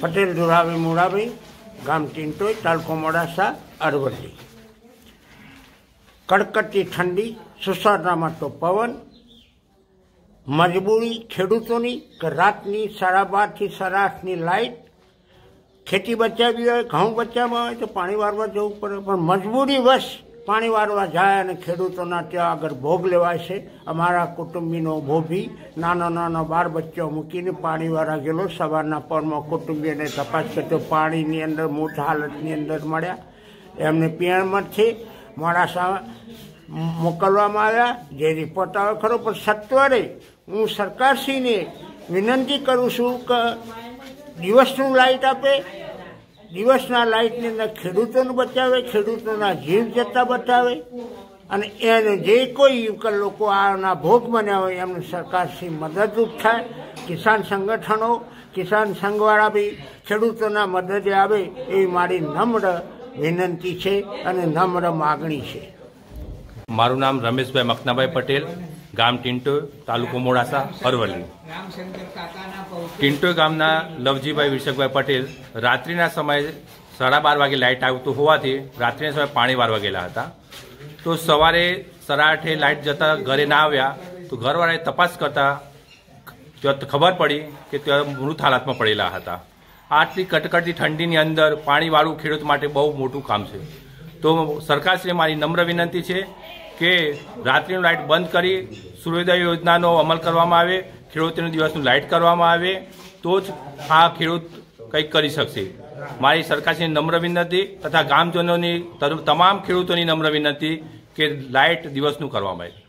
પટેલ ધુરાભાઈ મોડાભાઈ ગામ ટીંટોઈ તાલુકો મોડાસા અરવલ્લી કડકડતી ઠંડી સુસારનામાં તો પવન મજબૂરી ખેડૂતોની કે રાતની સાડા બારથી સાડા આઠની લાઇટ ખેતી બચાવી હોય ઘઉં બચાવવા હોય તો પાણી વારવા જવું પડે પણ મજબૂરી વશ પાણી વાળવા જાય અને ખેડૂતોના ત્યાં આગળ ભોગ લેવાય છે અમારા કુટુંબીનો ભોભી નાનો નાનો બાર બચ્ચો મૂકીને પાણી વાળા ગયેલો સવારના પરમાં કુટુંબીને તપાસ કરતો પાણીની અંદર મૂઠ હાલતની અંદર મળ્યા એમને પીણમાંથી મોડાસા મોકલવામાં આવ્યા જે રિપોર્ટ આવ્યો ખરો પણ સત્વરે હું સરકારશ્રીને વિનંતી કરું છું કે દિવસનું લાઇટ આપે દિવસના લાઇટની અંદર ખેડૂતોને બચાવે ખેડૂતોના જીવ જતા બચાવે અને એને જે કોઈ લોકો આના ભોગ બન્યા હોય એમને સરકારથી મદદરૂપ થાય કિસાન સંગઠનો કિસાન સંઘવાળા બી ખેડૂતોના મદદે આવે એવી મારી નમ્ર વિનંતી છે અને નમ્ર માગણી છે મારું નામ રમેશભાઈ મકનાભાઈ પટેલ ગામ ટિંટોય તાલુકો મોડાસા અરવલ્લી ટિંટોય ગામના લવજીભાઈ વિશકભાઈ પટેલ રાત્રિના સમયે સાડા બાર વાગે લાઇટ આવતું હોવાથી રાત્રિના સમયે પાણી વારવા વાગેલા હતા તો સવારે સાડા આઠે લાઇટ જતાં ઘરે ના આવ્યા તો ઘરવાળાએ તપાસ કરતાં ખબર પડી કે ત્યાં મૃત હાલતમાં પડેલા હતા આટલી કટકડતી ઠંડીની અંદર પાણીવાળું ખેડૂત માટે બહુ મોટું કામ છે તો સરકારશ્રી મારી નમ્ર વિનંતી છે કે રાત્રિનું લાઇટ બંધ કરી સૂર્યોદય યોજનાનો અમલ કરવામાં આવે ખેડૂતોને દિવસનું લાઇટ કરવામાં આવે તો જ આ ખેડૂત કંઈક કરી શકશે મારી સરકારની નમ્ર વિનંતી તથા ગામજનોની તમામ ખેડૂતોની નમ્ર વિનંતી કે લાઇટ દિવસનું કરવામાં આવે